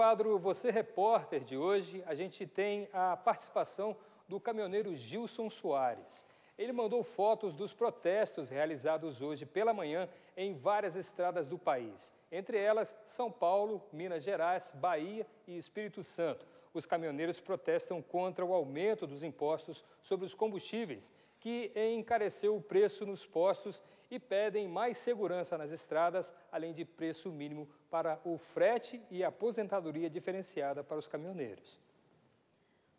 quadro Você Repórter de hoje, a gente tem a participação do caminhoneiro Gilson Soares ele mandou fotos dos protestos realizados hoje pela manhã em várias estradas do país, entre elas São Paulo, Minas Gerais, Bahia e Espírito Santo. Os caminhoneiros protestam contra o aumento dos impostos sobre os combustíveis, que encareceu o preço nos postos e pedem mais segurança nas estradas, além de preço mínimo para o frete e aposentadoria diferenciada para os caminhoneiros.